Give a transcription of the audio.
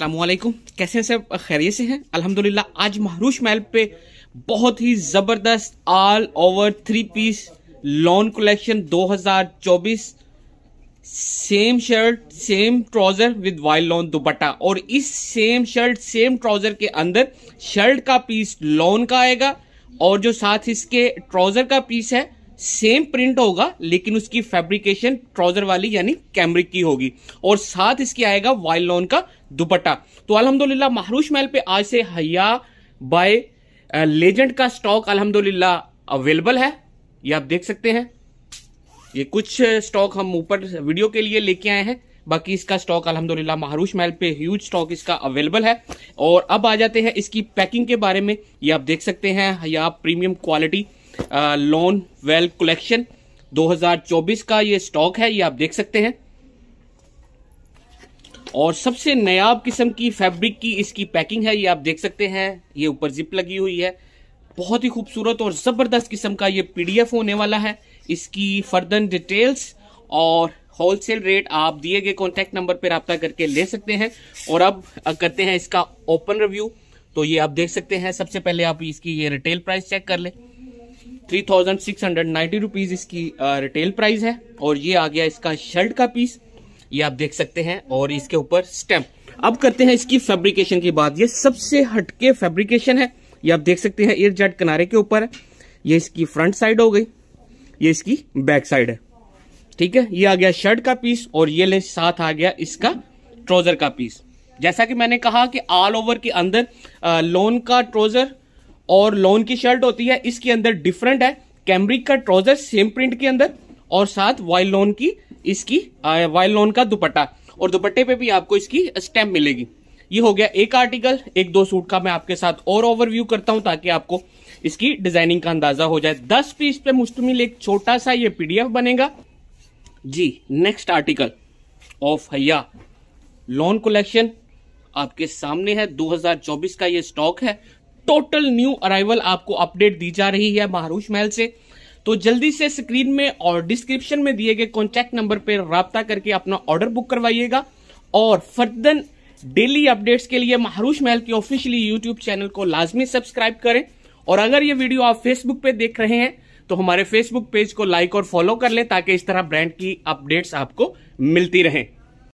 असलकुम कैसे हैं सब खैरियत से हैं अल्हम्दुलिल्लाह आज महरूश महल पे बहुत ही ज़बरदस्त all over three piece lawn collection 2024 same shirt same trouser with voile lawn dupatta और इस सेम शर्ट सेम ट्राउज़र के अंदर शर्ट का पीस लॉन का आएगा और जो साथ इसके ट्राउज़र का पीस है सेम प्रिंट होगा लेकिन उसकी फैब्रिकेशन ट्राउजर वाली यानी कैमरिक की होगी और साथ इसकी आएगा वाइल लॉन का दुपट्टा तो अलहमदुल्ला महरूश महल पे आज से हया बाय लेजेंड का स्टॉक अलहमदुल्ला अवेलेबल है ये आप देख सकते हैं ये कुछ स्टॉक हम ऊपर वीडियो के लिए लेके आए हैं बाकी इसका स्टॉक अलहमदुल्ला महरूश महल पे ह्यूज स्टॉक इसका अवेलेबल है और अब आ जाते हैं इसकी पैकिंग के बारे में ये आप देख सकते हैं या premium quality lawn voile collection 2024 का ये स्टॉक है ये आप देख सकते हैं और सबसे नयाब किस्म की फैब्रिक की इसकी पैकिंग है ये आप देख सकते हैं ये ऊपर जिप लगी हुई है बहुत ही खूबसूरत और ज़बरदस्त किस्म का ये पीडीएफ होने वाला है इसकी फर्दर डिटेल्स और होलसेल रेट आप दिए गए कॉन्टेक्ट नंबर पर रबता करके ले सकते हैं और अब करते हैं इसका ओपन रिव्यू तो ये आप देख सकते हैं सबसे पहले आप इसकी ये रिटेल प्राइस चेक कर लें three thousand six hundred ninety rupees इसकी रिटेल प्राइस है और ये आ गया इसका शर्ट का पीस ये आप देख सकते हैं और इसके ऊपर स्टेम्प अब करते हैं इसकी फैब्रिकेशन की बात ये सबसे हटके फैब्रिकेशन है ये आप देख सकते हैं एयर जेट किनारे के ऊपर है ये इसकी फ्रंट साइड हो गई ये इसकी बैक साइड है ठीक है ये आ गया शर्ट का पीस और ये ले साथ आ गया इसका ट्रोजर का पीस जैसा कि मैंने कहा कि ऑल ओवर के अंदर लोन का ट्रोजर और लॉन की शर्ट होती है इसके अंदर डिफरेंट है कैम्ब्रिक का ट्राउजर सेम प्रिंट के अंदर और साथ वाइल लॉन की इसकी वाइल लॉन का दुपट्टा और दुपट्टे पे भी आपको इसकी स्टैम्प मिलेगी ये हो गया एक आर्टिकल एक दो सूट का मैं आपके साथ और ओवरव्यू करता हूं ताकि आपको इसकी डिजाइनिंग का अंदाजा हो जाए दस पीस पे मुश्तमिल एक छोटा सा ये पीडीएफ बनेगा जी next article of Haya lawn collection आपके सामने है 2024 का ये स्टॉक है टोटल न्यू अराइवल आपको अपडेट दी जा रही है महारूष महल से तो जल्दी से स्क्रीन में और डिस्क्रिप्शन में दिए गए कॉन्टैक्ट नंबर पर रबता करके अपना ऑर्डर बुक करवाइएगा और फर्दन डेली अपडेट्स के लिए महारूष महल की ऑफिशियली यूट्यूब चैनल को लाजमी सब्सक्राइब करें और अगर ये वीडियो आप फेसबुक पे देख रहे हैं तो हमारे फेसबुक पेज को लाइक और फॉलो कर लें ताकि इस तरह ब्रांड की अपडेट्स आपको मिलती रहें